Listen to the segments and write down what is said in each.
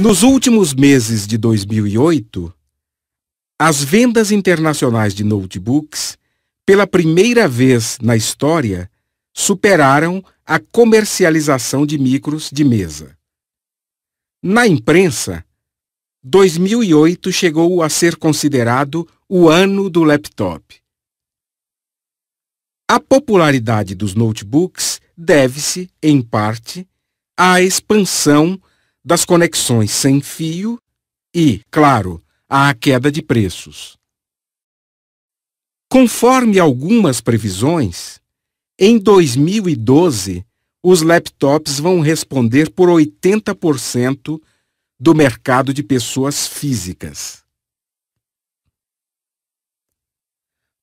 Nos últimos meses de 2008, as vendas internacionais de notebooks, pela primeira vez na história, superaram a comercialização de micros de mesa. Na imprensa, 2008 chegou a ser considerado o ano do laptop. A popularidade dos notebooks deve-se, em parte, à expansão das conexões sem fio e, claro, à queda de preços. Conforme algumas previsões, em 2012 os laptops vão responder por 80% do mercado de pessoas físicas.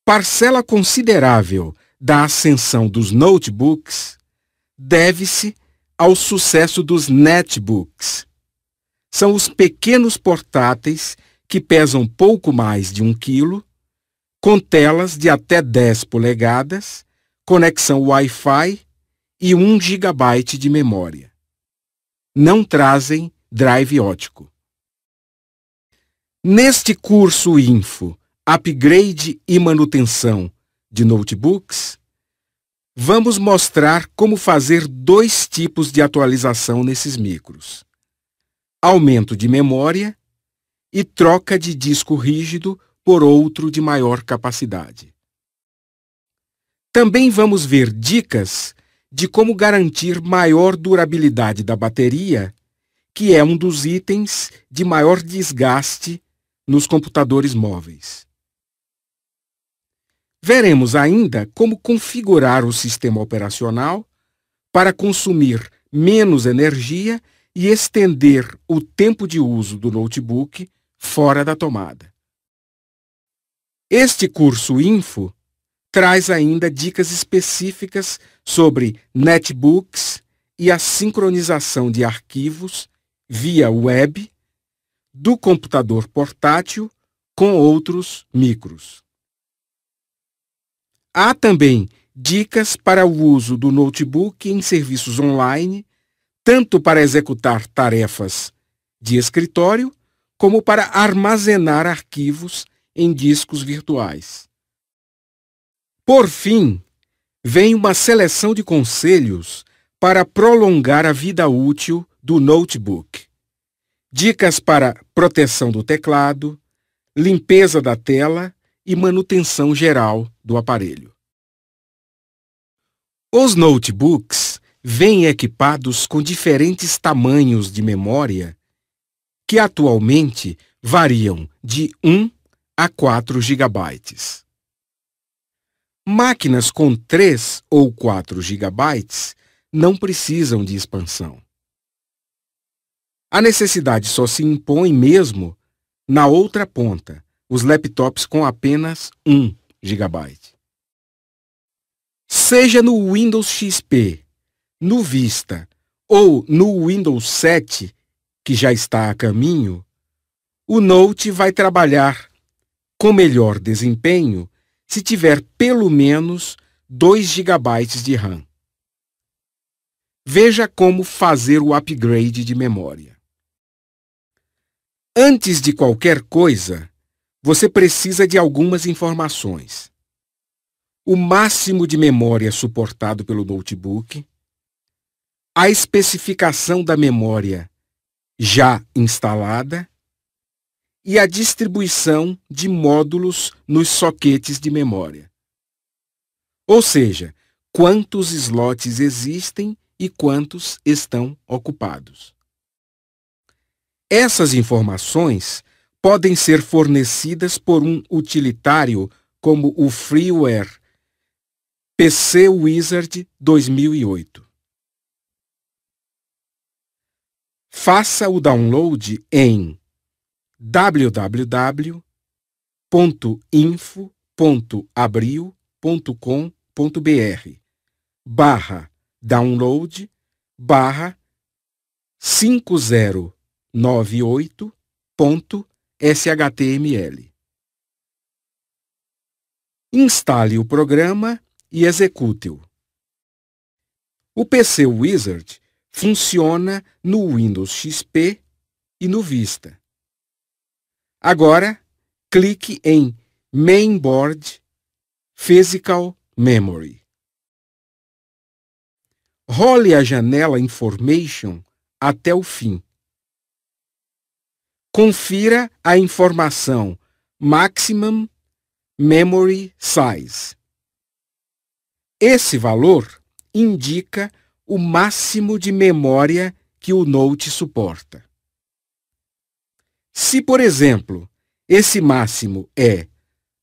Parcela considerável da ascensão dos notebooks deve-se ao sucesso dos netbooks. São os pequenos portáteis que pesam pouco mais de um quilo, com telas de até 10 polegadas, conexão Wi-Fi e 1 GB de memória. Não trazem drive ótico. Neste curso Info, Upgrade e Manutenção de Notebooks, Vamos mostrar como fazer dois tipos de atualização nesses micros. Aumento de memória e troca de disco rígido por outro de maior capacidade. Também vamos ver dicas de como garantir maior durabilidade da bateria, que é um dos itens de maior desgaste nos computadores móveis. Veremos ainda como configurar o sistema operacional para consumir menos energia e estender o tempo de uso do notebook fora da tomada. Este curso Info traz ainda dicas específicas sobre netbooks e a sincronização de arquivos via web do computador portátil com outros micros. Há também dicas para o uso do notebook em serviços online, tanto para executar tarefas de escritório, como para armazenar arquivos em discos virtuais. Por fim, vem uma seleção de conselhos para prolongar a vida útil do notebook. Dicas para proteção do teclado, limpeza da tela e manutenção geral do aparelho. Os notebooks vêm equipados com diferentes tamanhos de memória, que atualmente variam de 1 a 4 GB. Máquinas com 3 ou 4 GB não precisam de expansão. A necessidade só se impõe mesmo na outra ponta, os laptops com apenas 1 GB. Seja no Windows XP, no Vista ou no Windows 7, que já está a caminho, o Note vai trabalhar com melhor desempenho se tiver pelo menos 2 GB de RAM. Veja como fazer o upgrade de memória. Antes de qualquer coisa, você precisa de algumas informações. O máximo de memória suportado pelo notebook, a especificação da memória já instalada e a distribuição de módulos nos soquetes de memória. Ou seja, quantos slots existem e quantos estão ocupados. Essas informações podem ser fornecidas por um utilitário como o Freeware PC Wizard 2008. Faça o download em www.info.abril.com.br barra download barra 5098.com SHTML. Instale o programa e execute-o. O PC Wizard funciona no Windows XP e no Vista. Agora, clique em Mainboard Physical Memory. Role a janela Information até o fim. Confira a informação Maximum Memory Size. Esse valor indica o máximo de memória que o Note suporta. Se, por exemplo, esse máximo é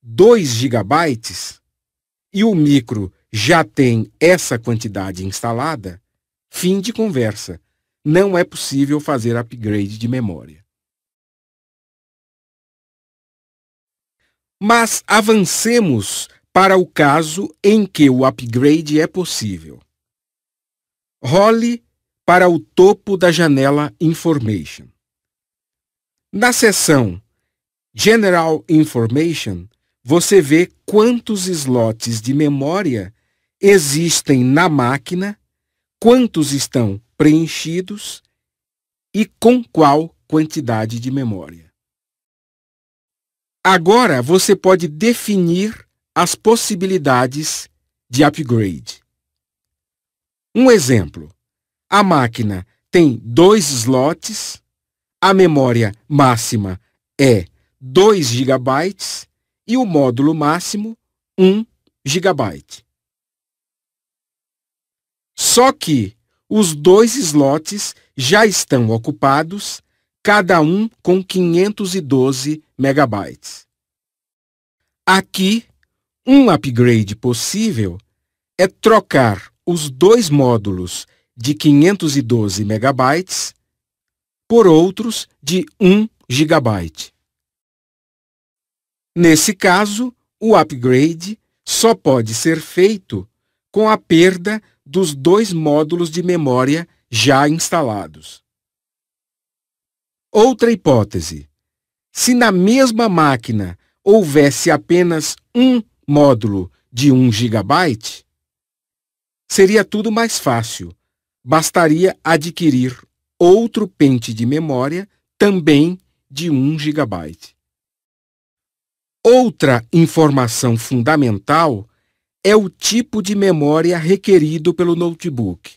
2 GB e o micro já tem essa quantidade instalada, fim de conversa. Não é possível fazer upgrade de memória. Mas avancemos para o caso em que o upgrade é possível. Role para o topo da janela Information. Na seção General Information, você vê quantos slots de memória existem na máquina, quantos estão preenchidos e com qual quantidade de memória. Agora você pode definir as possibilidades de upgrade. Um exemplo: a máquina tem dois slots, a memória máxima é 2 GB e o módulo máximo 1 GB. Só que os dois slots já estão ocupados cada um com 512 megabytes. Aqui, um upgrade possível é trocar os dois módulos de 512 megabytes por outros de 1 gigabyte. Nesse caso, o upgrade só pode ser feito com a perda dos dois módulos de memória já instalados. Outra hipótese. Se na mesma máquina houvesse apenas um módulo de 1 GB, seria tudo mais fácil. Bastaria adquirir outro pente de memória, também de 1 GB. Outra informação fundamental é o tipo de memória requerido pelo notebook.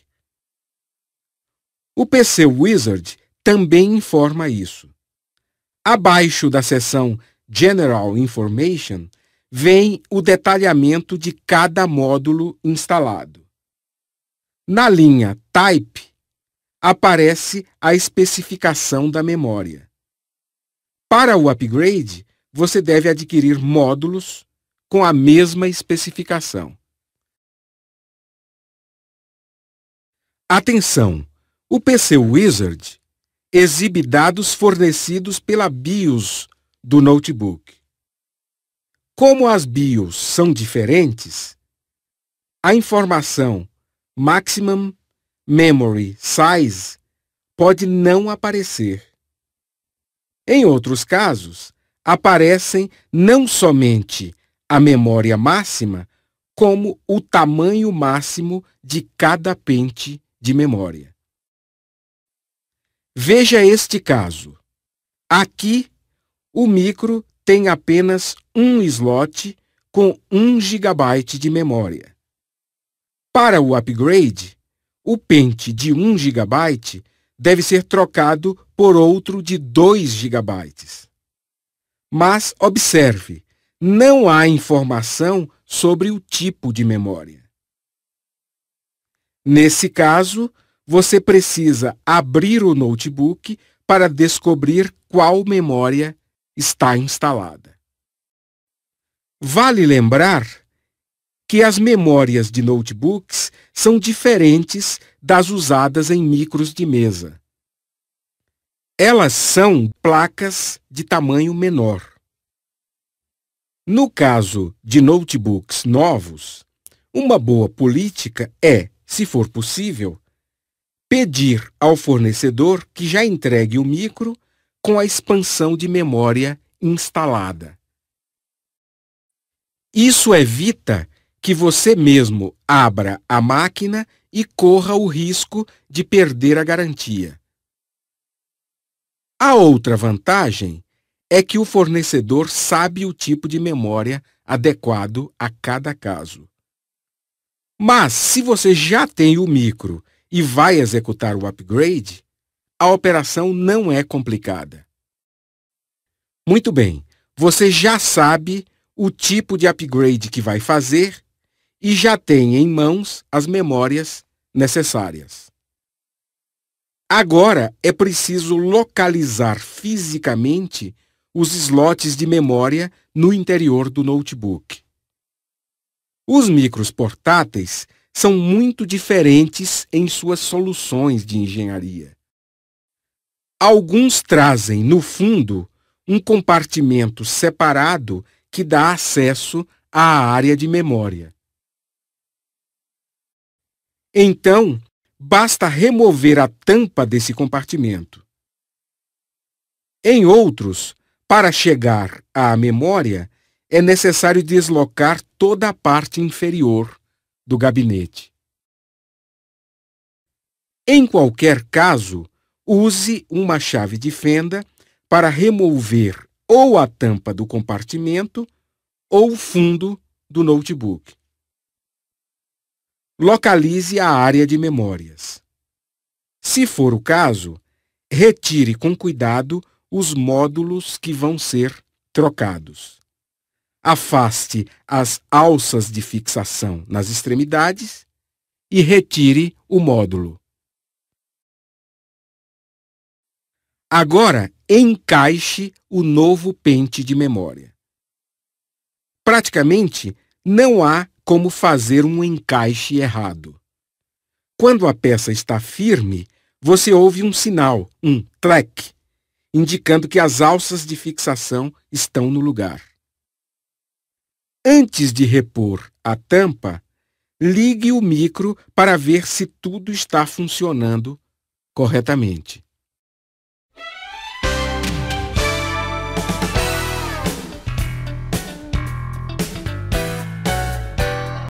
O PC Wizard também informa isso. Abaixo da seção General Information vem o detalhamento de cada módulo instalado. Na linha Type aparece a especificação da memória. Para o upgrade, você deve adquirir módulos com a mesma especificação. Atenção! O PC Wizard exibe dados fornecidos pela BIOS do notebook. Como as BIOS são diferentes, a informação Maximum Memory Size pode não aparecer. Em outros casos, aparecem não somente a memória máxima, como o tamanho máximo de cada pente de memória. Veja este caso. Aqui, o micro tem apenas um slot com 1 GB de memória. Para o upgrade, o pente de 1 GB deve ser trocado por outro de 2 GB. Mas observe, não há informação sobre o tipo de memória. Nesse caso, você precisa abrir o notebook para descobrir qual memória está instalada. Vale lembrar que as memórias de notebooks são diferentes das usadas em micros de mesa. Elas são placas de tamanho menor. No caso de notebooks novos, uma boa política é, se for possível, pedir ao fornecedor que já entregue o micro com a expansão de memória instalada. Isso evita que você mesmo abra a máquina e corra o risco de perder a garantia. A outra vantagem é que o fornecedor sabe o tipo de memória adequado a cada caso. Mas, se você já tem o micro e vai executar o upgrade, a operação não é complicada. Muito bem, você já sabe o tipo de upgrade que vai fazer e já tem em mãos as memórias necessárias. Agora é preciso localizar fisicamente os slots de memória no interior do notebook. Os micros portáteis são muito diferentes em suas soluções de engenharia. Alguns trazem, no fundo, um compartimento separado que dá acesso à área de memória. Então, basta remover a tampa desse compartimento. Em outros, para chegar à memória, é necessário deslocar toda a parte inferior do gabinete. Em qualquer caso, use uma chave de fenda para remover ou a tampa do compartimento ou o fundo do notebook. Localize a área de memórias. Se for o caso, retire com cuidado os módulos que vão ser trocados afaste as alças de fixação nas extremidades e retire o módulo. Agora, encaixe o novo pente de memória. Praticamente, não há como fazer um encaixe errado. Quando a peça está firme, você ouve um sinal, um track, indicando que as alças de fixação estão no lugar. Antes de repor a tampa, ligue o micro para ver se tudo está funcionando corretamente.